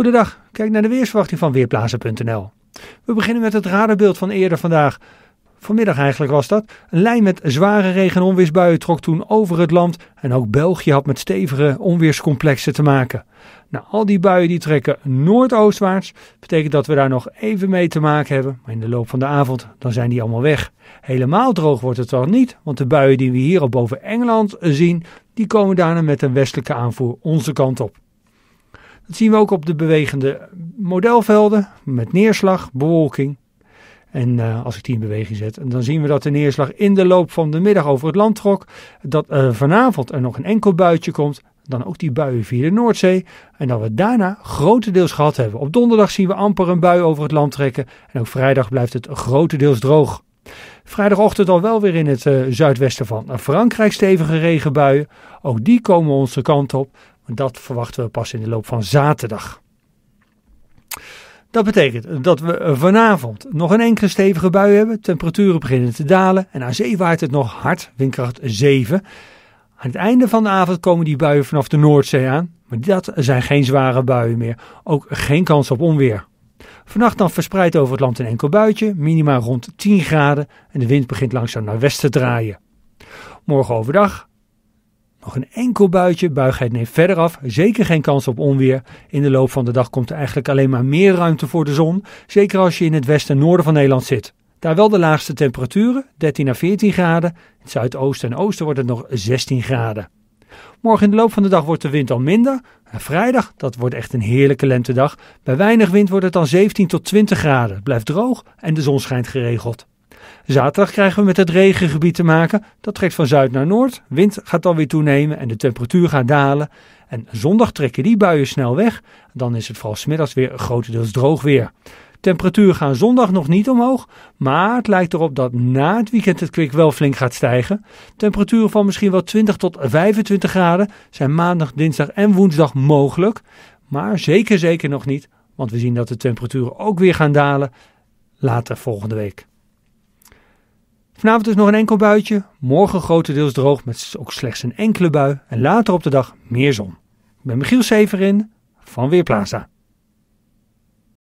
Goedendag, kijk naar de weersverwachting van Weerplaza.nl. We beginnen met het radarbeeld van eerder vandaag. Vanmiddag eigenlijk was dat. Een lijn met zware regen- onweersbuien trok toen over het land. En ook België had met stevige onweerscomplexen te maken. Nou, al die buien die trekken noordoostwaarts. Betekent dat we daar nog even mee te maken hebben. Maar in de loop van de avond dan zijn die allemaal weg. Helemaal droog wordt het wel niet. Want de buien die we hier al boven Engeland zien, die komen daarna met een westelijke aanvoer onze kant op. Dat zien we ook op de bewegende modelvelden met neerslag, bewolking. En eh, als ik die in beweging zet, dan zien we dat de neerslag in de loop van de middag over het land trok. Dat eh, vanavond er nog een enkel buitje komt. Dan ook die buien via de Noordzee. En dat we daarna grotendeels gehad hebben. Op donderdag zien we amper een bui over het land trekken. En ook vrijdag blijft het grotendeels droog. Vrijdagochtend al wel weer in het eh, zuidwesten van Frankrijk stevige regenbuien. Ook die komen onze kant op. Dat verwachten we pas in de loop van zaterdag. Dat betekent dat we vanavond nog een enkele stevige bui hebben. Temperaturen beginnen te dalen en aan zee waait het nog hard, windkracht 7. Aan het einde van de avond komen die buien vanaf de Noordzee aan. Maar dat zijn geen zware buien meer. Ook geen kans op onweer. Vannacht dan verspreid over het land een enkel buitje, minima rond 10 graden. En de wind begint langzaam naar westen te draaien. Morgen overdag nog een enkel buitje, buigheid neemt verder af, zeker geen kans op onweer. In de loop van de dag komt er eigenlijk alleen maar meer ruimte voor de zon, zeker als je in het westen en noorden van Nederland zit. Daar wel de laagste temperaturen, 13 à 14 graden. In het zuidoosten en oosten wordt het nog 16 graden. Morgen in de loop van de dag wordt de wind al minder. En vrijdag, dat wordt echt een heerlijke lentedag. Bij weinig wind wordt het dan 17 tot 20 graden. blijft droog en de zon schijnt geregeld. Zaterdag krijgen we met het regengebied te maken. Dat trekt van zuid naar noord. Wind gaat dan weer toenemen en de temperatuur gaat dalen. En zondag trekken die buien snel weg. Dan is het vooral smiddags weer grotendeels droog weer. Temperatuur gaan zondag nog niet omhoog, maar het lijkt erop dat na het weekend het kwik wel flink gaat stijgen. Temperaturen van misschien wel 20 tot 25 graden zijn maandag, dinsdag en woensdag mogelijk. Maar zeker, zeker nog niet, want we zien dat de temperaturen ook weer gaan dalen later volgende week. Vanavond dus nog een enkel buitje, morgen grotendeels droog met ook slechts een enkele bui en later op de dag meer zon. Ik ben Michiel Severin van Weerplaza.